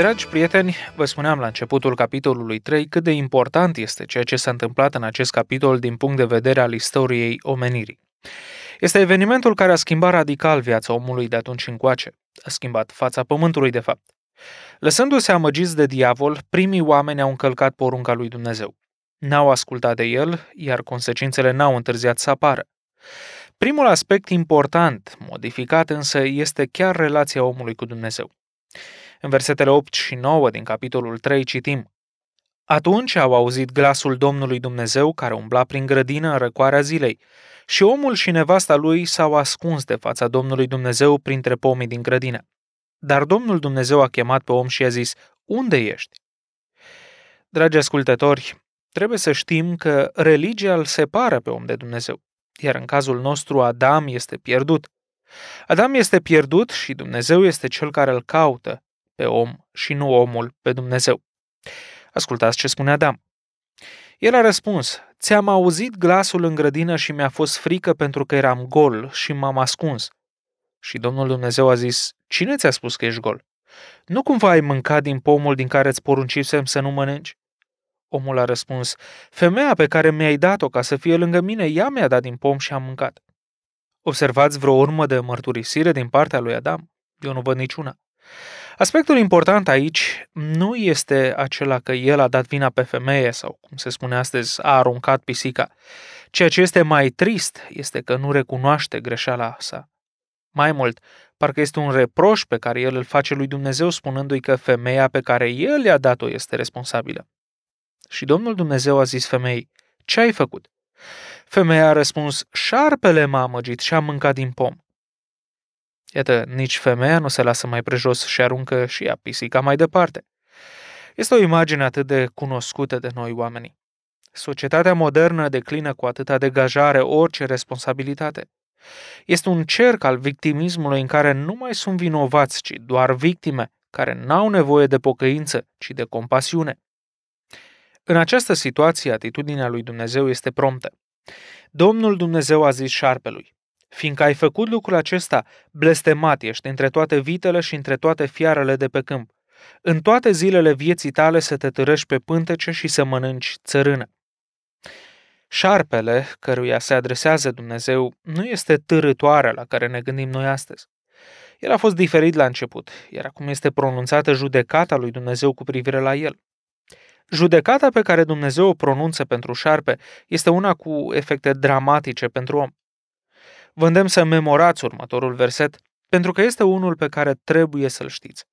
Dragi prieteni, vă spuneam la începutul capitolului 3 cât de important este ceea ce s-a întâmplat în acest capitol din punct de vedere al istoriei omenirii. Este evenimentul care a schimbat radical viața omului de atunci încoace. A schimbat fața pământului, de fapt. Lăsându-se amăgiți de diavol, primii oameni au încălcat porunca lui Dumnezeu. N-au ascultat de el, iar consecințele n-au întârziat să apară. Primul aspect important, modificat însă, este chiar relația omului cu Dumnezeu. În versetele 8 și 9 din capitolul 3 citim Atunci au auzit glasul Domnului Dumnezeu care umbla prin grădină în răcoarea zilei și omul și nevasta lui s-au ascuns de fața Domnului Dumnezeu printre pomii din grădină. Dar Domnul Dumnezeu a chemat pe om și a zis, unde ești? Dragi ascultători, trebuie să știm că religia îl separă pe om de Dumnezeu, iar în cazul nostru Adam este pierdut. Adam este pierdut și Dumnezeu este cel care îl caută pe om și nu omul pe Dumnezeu. Ascultați ce spune Adam. El a răspuns, Ți-am auzit glasul în grădină și mi-a fost frică pentru că eram gol și m-am ascuns. Și Domnul Dumnezeu a zis, Cine ți-a spus că ești gol? Nu cumva ai mâncat din pomul din care îți poruncisem să nu mănânci? Omul a răspuns, Femeia pe care mi-ai dat-o ca să fie lângă mine, ea mi-a dat din pom și am mâncat. Observați vreo urmă de mărturisire din partea lui Adam? Eu nu văd niciuna. Aspectul important aici nu este acela că el a dat vina pe femeie sau, cum se spune astăzi, a aruncat pisica. Ceea ce este mai trist este că nu recunoaște greșeala sa. Mai mult, parcă este un reproș pe care el îl face lui Dumnezeu spunându-i că femeia pe care el i-a dat-o este responsabilă. Și Domnul Dumnezeu a zis femeii, ce ai făcut? Femeia a răspuns, șarpele m-a amăgit și a mâncat din pom. Iată, nici femeia nu se lasă mai prejos și aruncă și ea pisica mai departe. Este o imagine atât de cunoscută de noi oamenii. Societatea modernă declină cu atâta degajare orice responsabilitate. Este un cerc al victimismului în care nu mai sunt vinovați, ci doar victime, care n-au nevoie de pocăință, ci de compasiune. În această situație, atitudinea lui Dumnezeu este promptă. Domnul Dumnezeu a zis șarpelui, fiindcă ai făcut lucrul acesta, blestemat ești între toate vitele și între toate fiarele de pe câmp. În toate zilele vieții tale să te târăști pe pântece și să mănânci țărână. Șarpele, căruia se adresează Dumnezeu, nu este târătoarea la care ne gândim noi astăzi. El a fost diferit la început, iar acum este pronunțată judecata lui Dumnezeu cu privire la el. Judecata pe care Dumnezeu o pronunță pentru șarpe este una cu efecte dramatice pentru om. Vă îndemn să memorați următorul verset, pentru că este unul pe care trebuie să-l știți.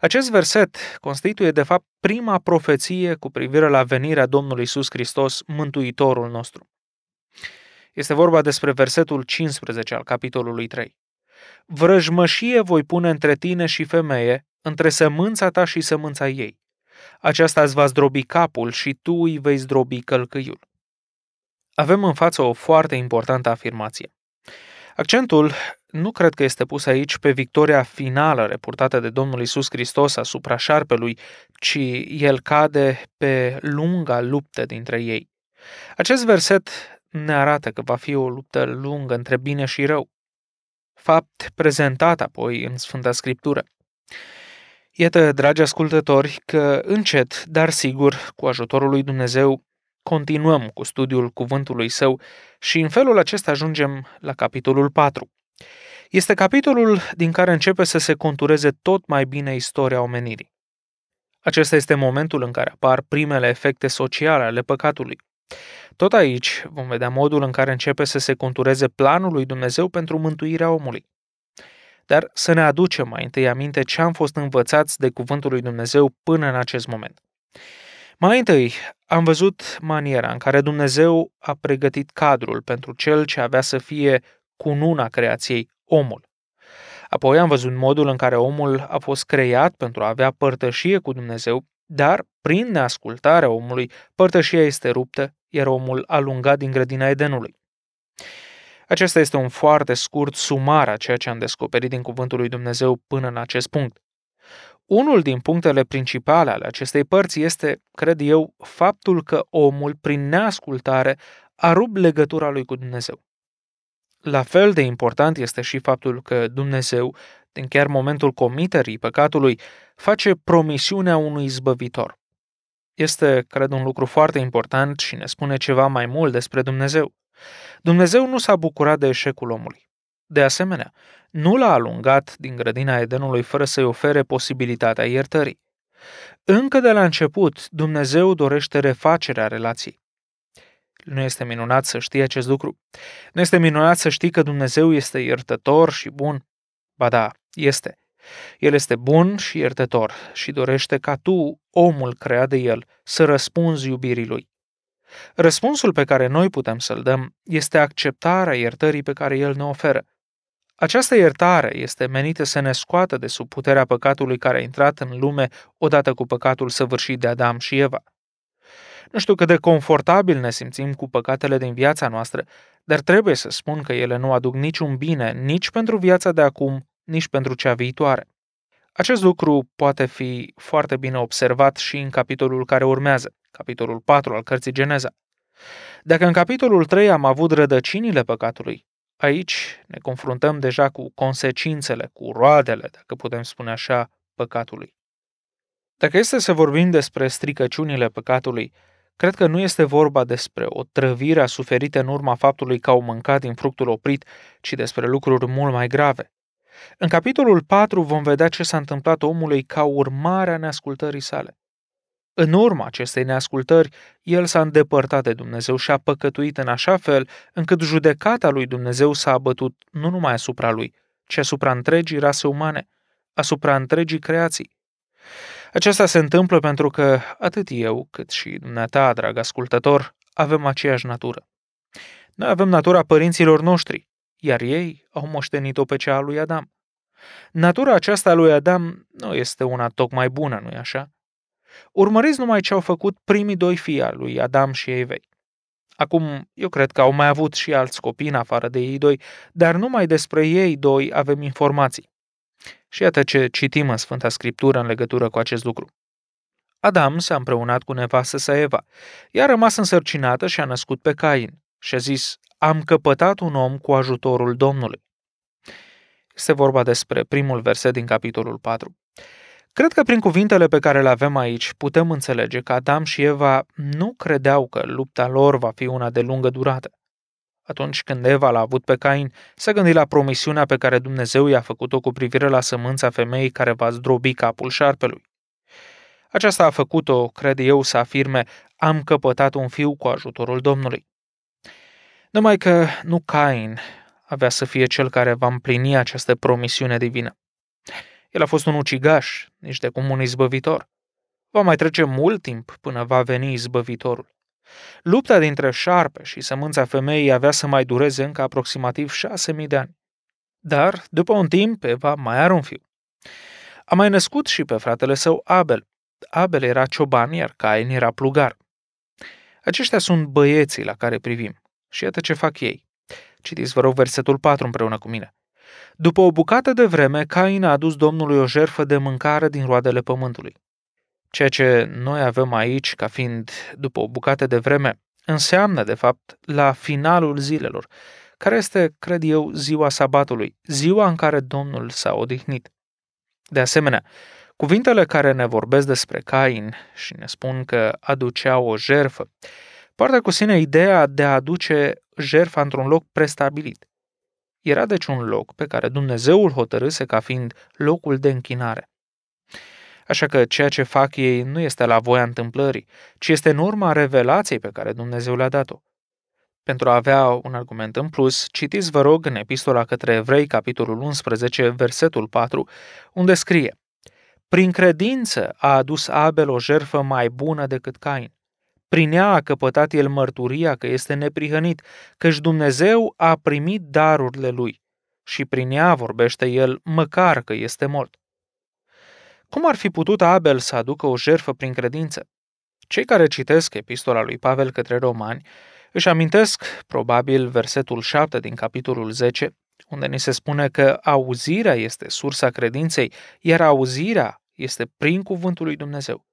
Acest verset constituie, de fapt, prima profeție cu privire la venirea Domnului Isus Hristos, Mântuitorul nostru. Este vorba despre versetul 15 al capitolului 3. Vrăjmășie voi pune între tine și femeie, între sămânța ta și sămânța ei. Aceasta îți va zdrobi capul și tu îi vei zdrobi călcâiul. Avem în față o foarte importantă afirmație. Accentul nu cred că este pus aici pe victoria finală reportată de Domnul Isus Hristos asupra șarpelui, ci el cade pe lunga luptă dintre ei. Acest verset ne arată că va fi o luptă lungă între bine și rău, fapt prezentat apoi în Sfânta Scriptură. Iată, dragi ascultători, că încet, dar sigur, cu ajutorul lui Dumnezeu, continuăm cu studiul cuvântului său și în felul acesta ajungem la capitolul 4. Este capitolul din care începe să se contureze tot mai bine istoria omenirii. Acesta este momentul în care apar primele efecte sociale ale păcatului. Tot aici vom vedea modul în care începe să se contureze planul lui Dumnezeu pentru mântuirea omului. Dar să ne aducem mai întâi aminte ce am fost învățați de cuvântul lui Dumnezeu până în acest moment. Mai întâi, am văzut maniera în care Dumnezeu a pregătit cadrul pentru cel ce avea să fie cununa creației, omul. Apoi am văzut modul în care omul a fost creat pentru a avea părtășie cu Dumnezeu, dar prin neascultarea omului, părtășia este ruptă, iar omul alungat din grădina Edenului. Acesta este un foarte scurt sumar a ceea ce am descoperit din Cuvântul lui Dumnezeu până în acest punct. Unul din punctele principale ale acestei părți este, cred eu, faptul că omul, prin neascultare, a rupt legătura lui cu Dumnezeu. La fel de important este și faptul că Dumnezeu, din chiar momentul comiterii păcatului, face promisiunea unui zbăvitor. Este, cred, un lucru foarte important și ne spune ceva mai mult despre Dumnezeu. Dumnezeu nu s-a bucurat de eșecul omului. De asemenea, nu l-a alungat din grădina Edenului fără să-i ofere posibilitatea iertării. Încă de la început, Dumnezeu dorește refacerea relației. Nu este minunat să știi acest lucru. Nu este minunat să știi că Dumnezeu este iertător și bun. Ba da, este. El este bun și iertător și dorește ca tu, omul creat de el, să răspunzi iubirii lui. Răspunsul pe care noi putem să-l dăm este acceptarea iertării pe care el ne oferă. Această iertare este menită să ne scoată de sub puterea păcatului care a intrat în lume odată cu păcatul săvârșit de Adam și Eva. Nu știu cât de confortabil ne simțim cu păcatele din viața noastră, dar trebuie să spun că ele nu aduc niciun bine nici pentru viața de acum, nici pentru cea viitoare. Acest lucru poate fi foarte bine observat și în capitolul care urmează, capitolul 4 al cărții Geneza. Dacă în capitolul 3 am avut rădăcinile păcatului, Aici ne confruntăm deja cu consecințele, cu roadele, dacă putem spune așa, păcatului. Dacă este să vorbim despre stricăciunile păcatului, cred că nu este vorba despre o trăvire suferită în urma faptului că au mâncat din fructul oprit, ci despre lucruri mult mai grave. În capitolul 4 vom vedea ce s-a întâmplat omului ca urmare a neascultării sale. În urma acestei neascultări, el s-a îndepărtat de Dumnezeu și a păcătuit în așa fel încât judecata lui Dumnezeu s-a abătut nu numai asupra lui, ci asupra întregii rase umane, asupra întregii creații. Aceasta se întâmplă pentru că atât eu cât și dumneata, drag ascultător, avem aceeași natură. Noi avem natura părinților noștri, iar ei au moștenit-o pe cea a lui Adam. Natura aceasta a lui Adam nu este una tocmai bună, nu-i așa? Urmăriți numai ce au făcut primii doi fii al lui Adam și Evei. Acum, eu cred că au mai avut și alți copii în afară de ei doi, dar numai despre ei doi avem informații. Și iată ce citim în Sfânta Scriptură în legătură cu acest lucru. Adam s-a împreunat cu nevastă sa Eva. Ea a rămas însărcinată și a născut pe Cain și a zis, am căpătat un om cu ajutorul Domnului. Este vorba despre primul verset din capitolul 4. Cred că prin cuvintele pe care le avem aici putem înțelege că Adam și Eva nu credeau că lupta lor va fi una de lungă durată. Atunci când Eva l-a avut pe Cain, s-a gândit la promisiunea pe care Dumnezeu i-a făcut-o cu privire la sămânța femeii care va zdrobi capul șarpelui. Aceasta a făcut-o, cred eu, să afirme, am căpătat un fiu cu ajutorul Domnului. Numai că nu Cain avea să fie cel care va împlini această promisiune divină. El a fost un ucigaș, nici de cum un izbăvitor. Va mai trece mult timp până va veni izbăvitorul. Lupta dintre șarpe și sămânța femeii avea să mai dureze încă aproximativ șase mii de ani. Dar, după un timp, Eva mai are un fiu. A mai născut și pe fratele său Abel. Abel era cioban, iar Cain era plugar. Aceștia sunt băieții la care privim. Și iată ce fac ei. Citiți, vă rog, versetul 4 împreună cu mine. După o bucată de vreme, Cain a adus Domnului o jerfă de mâncare din roadele pământului. Ceea ce noi avem aici ca fiind după o bucată de vreme înseamnă, de fapt, la finalul zilelor, care este, cred eu, ziua sabatului, ziua în care Domnul s-a odihnit. De asemenea, cuvintele care ne vorbesc despre Cain și ne spun că aducea o jerfă, poartă cu sine ideea de a aduce jerfa într-un loc prestabilit. Era deci un loc pe care Dumnezeu îl hotărâse ca fiind locul de închinare. Așa că ceea ce fac ei nu este la voia întâmplării, ci este în urma revelației pe care Dumnezeu le-a dat-o. Pentru a avea un argument în plus, citiți vă rog în epistola către evrei, capitolul 11, versetul 4, unde scrie Prin credință a adus Abel o jerfă mai bună decât Cain. Prin ea a căpătat el mărturia că este neprihănit, căci Dumnezeu a primit darurile lui și prin ea vorbește el măcar că este mort. Cum ar fi putut Abel să aducă o jerfă prin credință? Cei care citesc epistola lui Pavel către romani își amintesc probabil versetul 7 din capitolul 10, unde ni se spune că auzirea este sursa credinței, iar auzirea este prin cuvântul lui Dumnezeu.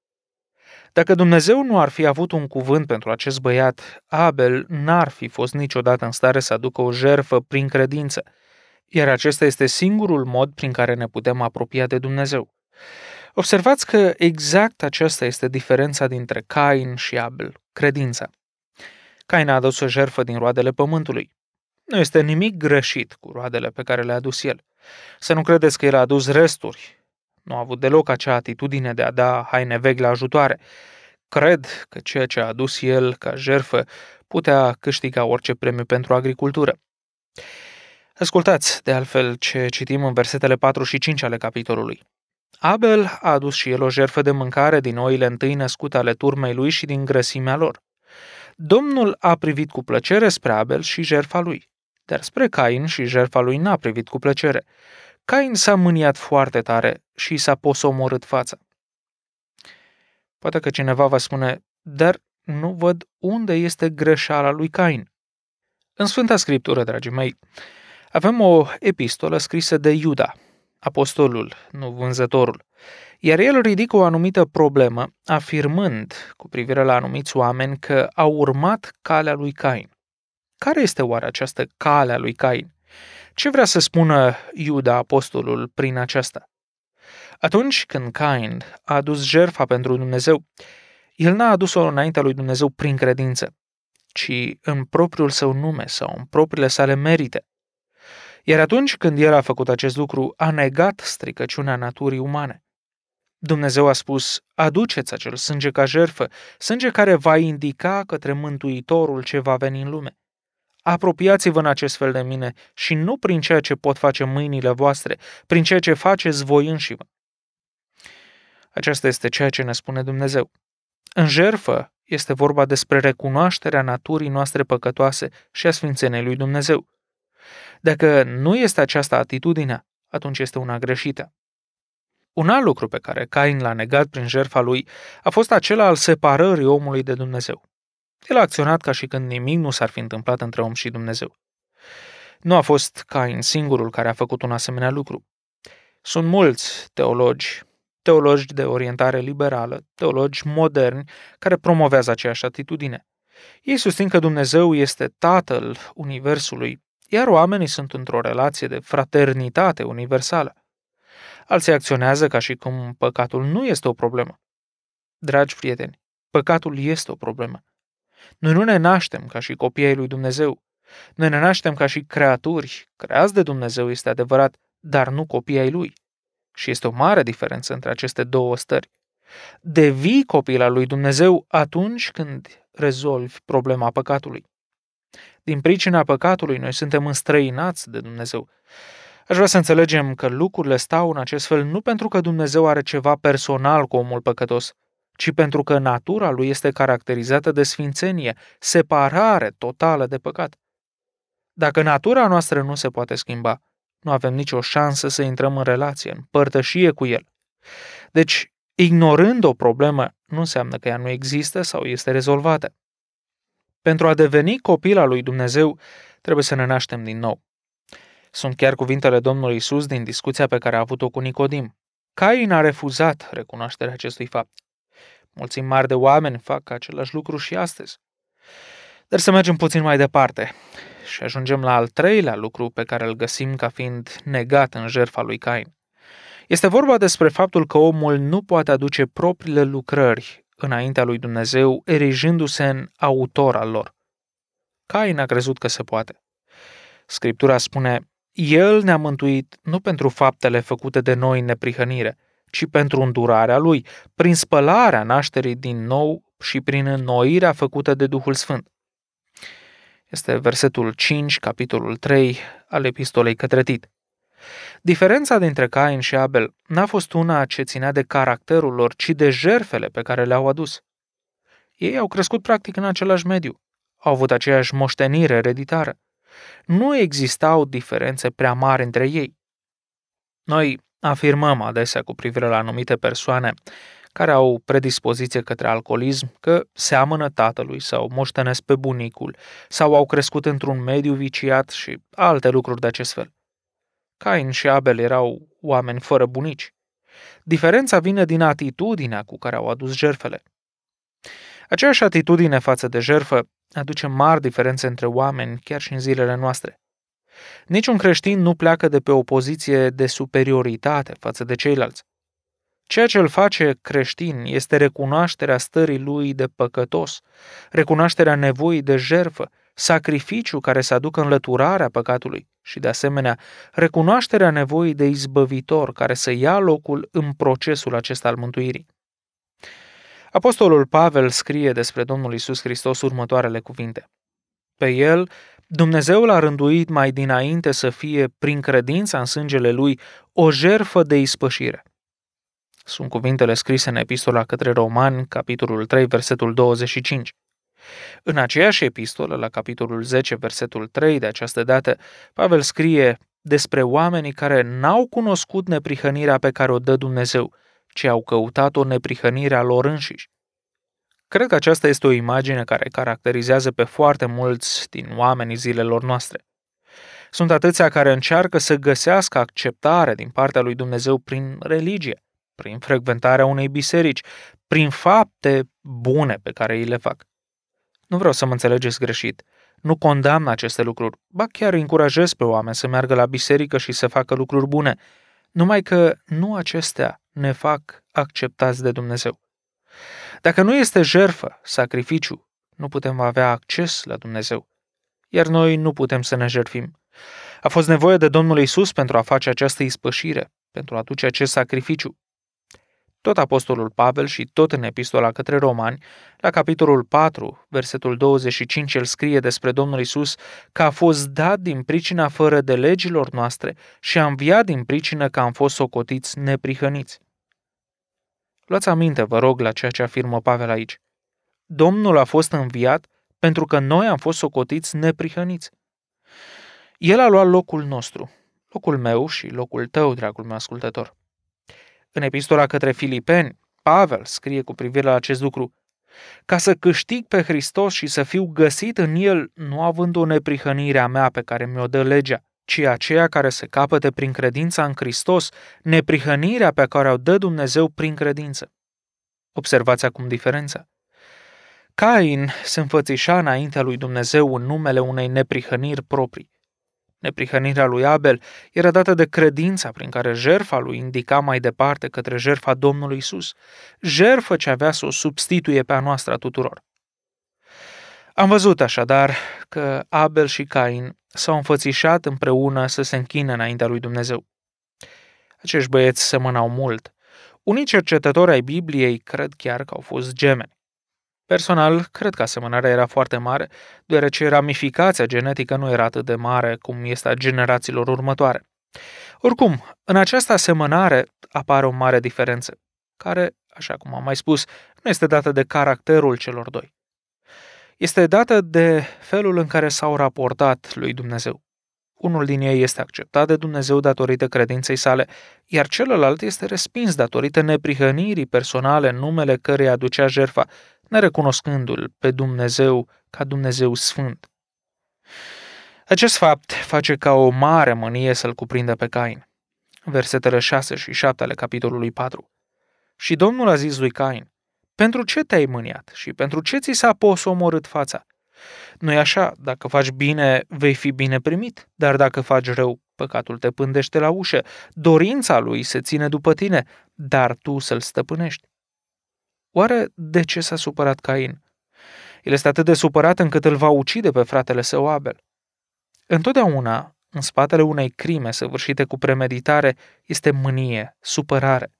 Dacă Dumnezeu nu ar fi avut un cuvânt pentru acest băiat, Abel n-ar fi fost niciodată în stare să aducă o jerfă prin credință, iar acesta este singurul mod prin care ne putem apropia de Dumnezeu. Observați că exact aceasta este diferența dintre Cain și Abel, credința. Cain a adus o jerfă din roadele pământului. Nu este nimic greșit cu roadele pe care le-a adus el. Să nu credeți că el a adus resturi, nu a avut deloc acea atitudine de a da haine vechi la ajutoare. Cred că ceea ce a adus el ca jerfă putea câștiga orice premiu pentru agricultură. Ascultați, de altfel, ce citim în versetele 4 și 5 ale capitolului. Abel a adus și el o jerfă de mâncare din oile întâi născute ale turmei lui și din grăsimea lor. Domnul a privit cu plăcere spre Abel și jerfa lui, dar spre Cain și jerfa lui n-a privit cu plăcere. Cain s-a mâniat foarte tare și s-a posomorât fața. Poate că cineva va spune, dar nu văd unde este greșeala lui Cain. În Sfânta Scriptură, dragii mei, avem o epistolă scrisă de Iuda, apostolul, nu vânzătorul, iar el ridică o anumită problemă, afirmând cu privire la anumiți oameni că au urmat calea lui Cain. Care este oare această calea lui Cain? Ce vrea să spună Iuda apostolul prin aceasta? Atunci când Cain a adus jertfa pentru Dumnezeu, el n-a adus-o înaintea lui Dumnezeu prin credință, ci în propriul său nume sau în propriile sale merite. Iar atunci când el a făcut acest lucru, a negat stricăciunea naturii umane. Dumnezeu a spus, aduceți acel sânge ca jerfă, sânge care va indica către Mântuitorul ce va veni în lume. Apropiați-vă în acest fel de mine și nu prin ceea ce pot face mâinile voastre, prin ceea ce faceți voi înșivă. Aceasta este ceea ce ne spune Dumnezeu. În jerfă este vorba despre recunoașterea naturii noastre păcătoase și a sfințenei lui Dumnezeu. Dacă nu este aceasta atitudinea, atunci este una greșită. Un alt lucru pe care Cain l-a negat prin jertfa lui a fost acela al separării omului de Dumnezeu. El a acționat ca și când nimic nu s-ar fi întâmplat între om și Dumnezeu. Nu a fost Cain singurul care a făcut un asemenea lucru. Sunt mulți teologi, teologi de orientare liberală, teologi moderni, care promovează aceeași atitudine. Ei susțin că Dumnezeu este Tatăl Universului, iar oamenii sunt într-o relație de fraternitate universală. Alții acționează ca și cum păcatul nu este o problemă. Dragi prieteni, păcatul este o problemă. Noi nu ne naștem ca și copiii lui Dumnezeu. Noi ne naștem ca și creaturi, creați de Dumnezeu este adevărat, dar nu copii ai lui. Și este o mare diferență între aceste două stări. Devii copil al lui Dumnezeu atunci când rezolvi problema păcatului. Din pricina păcatului, noi suntem înstrăinați de Dumnezeu. Aș vrea să înțelegem că lucrurile stau în acest fel nu pentru că Dumnezeu are ceva personal cu omul păcătos, ci pentru că natura lui este caracterizată de sfințenie, separare totală de păcat. Dacă natura noastră nu se poate schimba, nu avem nicio șansă să intrăm în relație, în părtășie cu el. Deci, ignorând o problemă nu înseamnă că ea nu există sau este rezolvată. Pentru a deveni copil al lui Dumnezeu, trebuie să ne naștem din nou. Sunt chiar cuvintele Domnului Isus din discuția pe care a avut-o cu Nicodim. Cain a refuzat recunoașterea acestui fapt. Mulți mari de oameni fac același lucru și astăzi. Dar să mergem puțin mai departe și ajungem la al treilea lucru pe care îl găsim ca fiind negat în jertfa lui Cain. Este vorba despre faptul că omul nu poate aduce propriile lucrări înaintea lui Dumnezeu, erijându se în autor al lor. Cain a crezut că se poate. Scriptura spune, El ne-a mântuit nu pentru faptele făcute de noi în neprihănire, ci pentru îndurarea lui, prin spălarea nașterii din nou și prin înnoirea făcută de Duhul Sfânt. Este versetul 5, capitolul 3 al epistolei către Tit. Diferența dintre Cain și Abel n-a fost una ce ținea de caracterul lor, ci de jerfele pe care le-au adus. Ei au crescut practic în același mediu, au avut aceeași moștenire ereditară. Nu existau diferențe prea mari între ei. Noi Afirmăm adesea cu privire la anumite persoane care au predispoziție către alcoolism că seamănă tatălui sau moștenesc pe bunicul sau au crescut într-un mediu viciat și alte lucruri de acest fel. Cain și Abel erau oameni fără bunici. Diferența vine din atitudinea cu care au adus jerfele. Aceeași atitudine față de jerfă aduce mari diferențe între oameni chiar și în zilele noastre. Niciun creștin nu pleacă de pe o poziție de superioritate față de ceilalți. Ceea ce îl face creștin este recunoașterea stării lui de păcătos, recunoașterea nevoii de jerfă, sacrificiu care să aducă înlăturarea păcatului și, de asemenea, recunoașterea nevoii de izbăvitor care să ia locul în procesul acesta al mântuirii. Apostolul Pavel scrie despre Domnul Isus Hristos următoarele cuvinte. Pe el Dumnezeu l-a rânduit mai dinainte să fie, prin credința în sângele lui, o jerfă de ispășire. Sunt cuvintele scrise în Epistola către Romani, capitolul 3, versetul 25. În aceeași epistolă, la capitolul 10, versetul 3 de această dată, Pavel scrie despre oamenii care n-au cunoscut neprihănirea pe care o dă Dumnezeu, ci au căutat o neprihănire a lor înșiși. Cred că aceasta este o imagine care caracterizează pe foarte mulți din oamenii zilelor noastre. Sunt atâția care încearcă să găsească acceptare din partea lui Dumnezeu prin religie, prin frecventarea unei biserici, prin fapte bune pe care îi le fac. Nu vreau să mă înțelegeți greșit. Nu condamn aceste lucruri, ba chiar îi încurajez pe oameni să meargă la biserică și să facă lucruri bune, numai că nu acestea ne fac acceptați de Dumnezeu. Dacă nu este jerfă, sacrificiu, nu putem avea acces la Dumnezeu. Iar noi nu putem să ne jerfim. A fost nevoie de Domnul Isus pentru a face această ispășire, pentru a duce acest sacrificiu. Tot apostolul Pavel și tot în epistola către romani, la capitolul 4, versetul 25, el scrie despre Domnul Isus că a fost dat din pricina fără de legilor noastre și a înviat din pricină că am fost socotiți neprihăniți. Luați aminte, vă rog, la ceea ce afirmă Pavel aici. Domnul a fost înviat pentru că noi am fost socotiți neprihăniți. El a luat locul nostru, locul meu și locul tău, dragul meu ascultător. În epistola către Filipeni, Pavel scrie cu privire la acest lucru, ca să câștig pe Hristos și să fiu găsit în el, nu având o neprihănire a mea pe care mi-o dă legea, ci aceea care se capătă prin credința în Hristos, neprihănirea pe care o dă Dumnezeu prin credință. Observați acum diferența. Cain se înfățișa înaintea lui Dumnezeu în numele unei neprihăniri proprii. Neprihănirea lui Abel era dată de credința prin care jerfa lui indica mai departe către jerfa Domnului Isus, jerfă ce avea să o substituie pe a noastră a tuturor. Am văzut așadar că Abel și Cain s-au înfățișat împreună să se închină înaintea lui Dumnezeu. Acești băieți semănau mult. Unii cercetători ai Bibliei cred chiar că au fost gemeni. Personal, cred că asemănarea era foarte mare, deoarece ramificația genetică nu era atât de mare cum este a generațiilor următoare. Oricum, în această asemănare apare o mare diferență, care, așa cum am mai spus, nu este dată de caracterul celor doi, este dată de felul în care s-au raportat lui Dumnezeu. Unul din ei este acceptat de Dumnezeu datorită credinței sale, iar celălalt este respins datorită neprihănirii personale în numele cărei aducea jerfa, nerecunoscându-l pe Dumnezeu ca Dumnezeu Sfânt. Acest fapt face ca o mare mânie să-l cuprindă pe Cain. Versetele 6 și 7 ale capitolului 4. Și Domnul a zis lui Cain, pentru ce te-ai mâniat și pentru ce ți s-a omorât fața? nu e așa, dacă faci bine, vei fi bine primit, dar dacă faci rău, păcatul te pândește la ușă, dorința lui se ține după tine, dar tu să-l stăpânești. Oare de ce s-a supărat Cain? El este atât de supărat încât îl va ucide pe fratele său Abel. Întotdeauna, în spatele unei crime săvârșite cu premeditare, este mânie, supărare.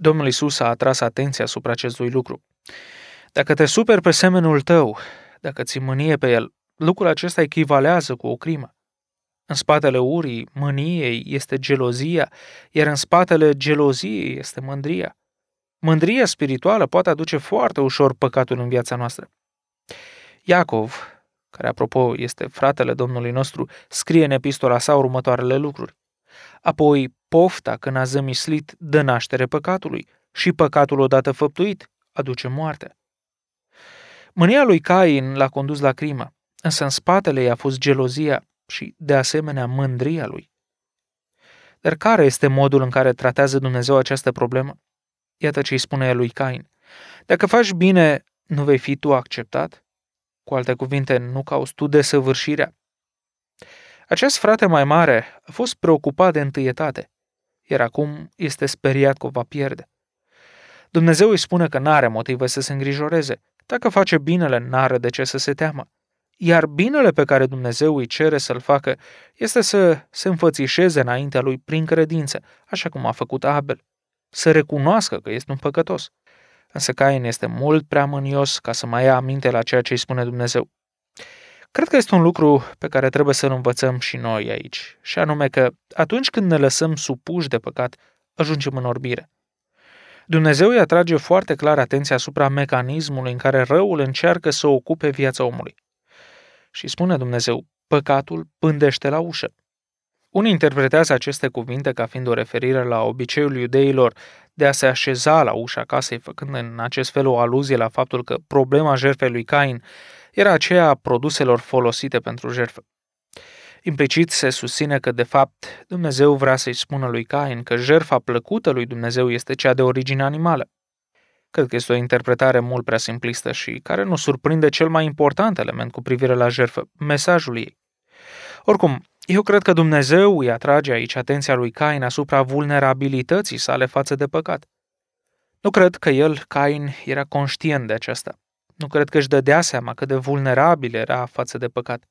Domnul Isus a atras atenția asupra acestui lucru. Dacă te superi pe semenul tău, dacă ți mânie pe el, lucrul acesta echivalează cu o crimă. În spatele urii, mâniei este gelozia, iar în spatele geloziei este mândria. Mândria spirituală poate aduce foarte ușor păcatul în viața noastră. Iacov, care apropo este fratele Domnului nostru, scrie în epistola sa următoarele lucruri. Apoi, Pofta, când a zămislit, dă naștere păcatului și păcatul odată făptuit aduce moarte. Mânia lui Cain l-a condus la crimă, însă în spatele ei a fost gelozia și, de asemenea, mândria lui. Dar care este modul în care tratează Dumnezeu această problemă? Iată ce îi spune lui Cain. Dacă faci bine, nu vei fi tu acceptat? Cu alte cuvinte, nu cauți tu desăvârșirea. Acest frate mai mare a fost preocupat de întâietate, iar acum este speriat că o va pierde. Dumnezeu îi spune că n-are motive să se îngrijoreze. Dacă face binele, n-are de ce să se teamă. Iar binele pe care Dumnezeu îi cere să-l facă este să se înfățișeze înaintea lui prin credință, așa cum a făcut Abel. Să recunoască că este un păcătos. Însă Cain este mult prea mânios ca să mai ia aminte la ceea ce îi spune Dumnezeu. Cred că este un lucru pe care trebuie să-l învățăm și noi aici, și anume că atunci când ne lăsăm supuși de păcat, ajungem în orbire. Dumnezeu îi atrage foarte clar atenția asupra mecanismului în care răul încearcă să ocupe viața omului. Și spune Dumnezeu, păcatul pândește la ușă. Unii interpretează aceste cuvinte ca fiind o referire la obiceiul iudeilor de a se așeza la ușa casei, făcând în acest fel o aluzie la faptul că problema jertfei lui Cain era aceea a produselor folosite pentru jertfă. Implicit se susține că, de fapt, Dumnezeu vrea să-i spună lui Cain că jertfa plăcută lui Dumnezeu este cea de origine animală. Cred că este o interpretare mult prea simplistă și care nu surprinde cel mai important element cu privire la jertfă, mesajul ei. Oricum, eu cred că Dumnezeu îi atrage aici atenția lui Cain asupra vulnerabilității sale față de păcat. Nu cred că el, Cain, era conștient de aceasta. Nu cred că își dădea seama cât de vulnerabil era față de păcat.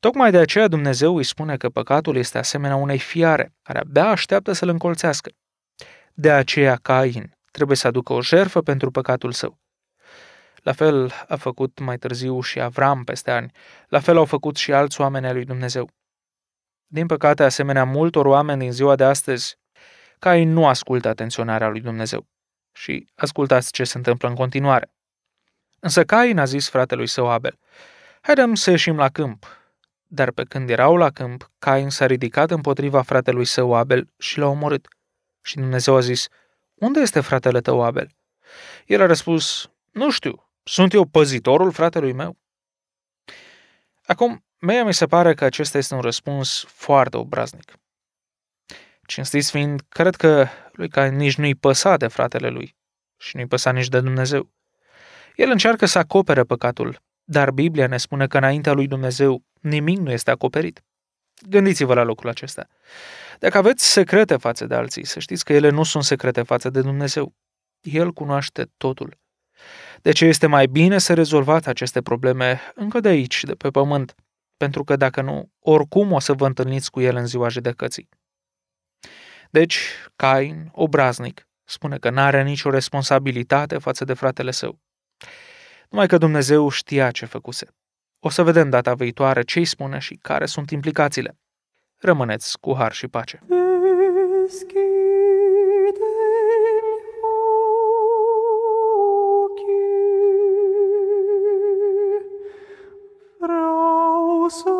Tocmai de aceea Dumnezeu îi spune că păcatul este asemenea unei fiare, care abia așteaptă să-l încolțească. De aceea Cain trebuie să aducă o jerfă pentru păcatul său. La fel a făcut mai târziu și Avram peste ani, la fel au făcut și alți oameni ai lui Dumnezeu. Din păcate, asemenea multor oameni din ziua de astăzi, Cain nu ascultă atenționarea lui Dumnezeu. Și ascultați ce se întâmplă în continuare. Însă Cain a zis fratelui său Abel, Haidem să ieșim la câmp. Dar pe când erau la câmp, Cain s-a ridicat împotriva fratelui său Abel și l-a omorât. Și Dumnezeu a zis, Unde este fratele tău Abel? El a răspuns, Nu știu, sunt eu păzitorul fratelui meu? Acum, mie mi se pare că acesta este un răspuns foarte obraznic. Cinstiți fiind, cred că lui Cain nici nu-i păsa de fratele lui și nu-i păsa nici de Dumnezeu. El încearcă să acopere păcatul, dar Biblia ne spune că înaintea lui Dumnezeu nimic nu este acoperit. Gândiți-vă la locul acesta. Dacă aveți secrete față de alții, să știți că ele nu sunt secrete față de Dumnezeu. El cunoaște totul. De ce este mai bine să rezolvați aceste probleme încă de aici, de pe pământ, pentru că dacă nu, oricum o să vă întâlniți cu el în ziua judecății. Deci, Cain, obraznic, spune că n-are nicio responsabilitate față de fratele său numai că Dumnezeu știa ce făcuse. O să vedem data viitoare ce-i spune și care sunt implicațiile. Rămâneți cu har și pace! Vreau să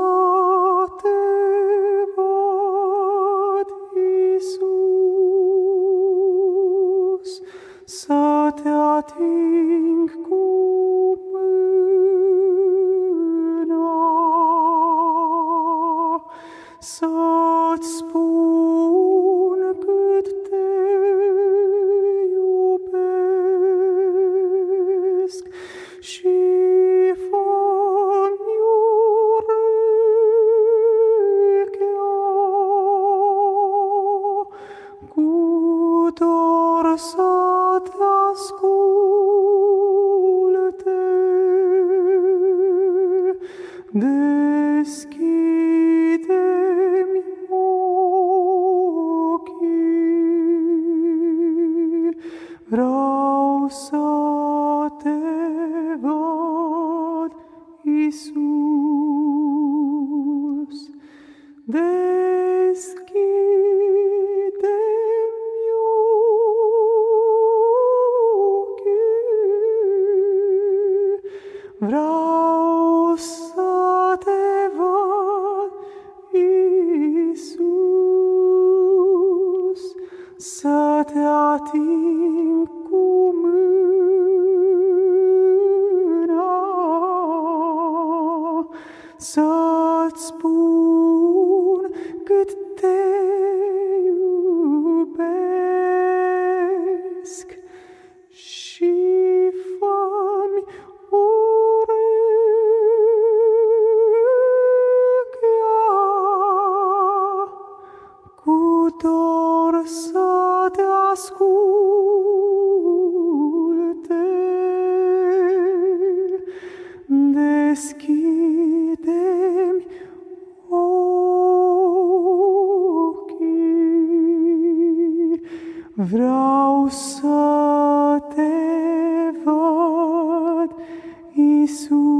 să te asculte. Deschide-mi ochii, vreau să te văd, Iisus.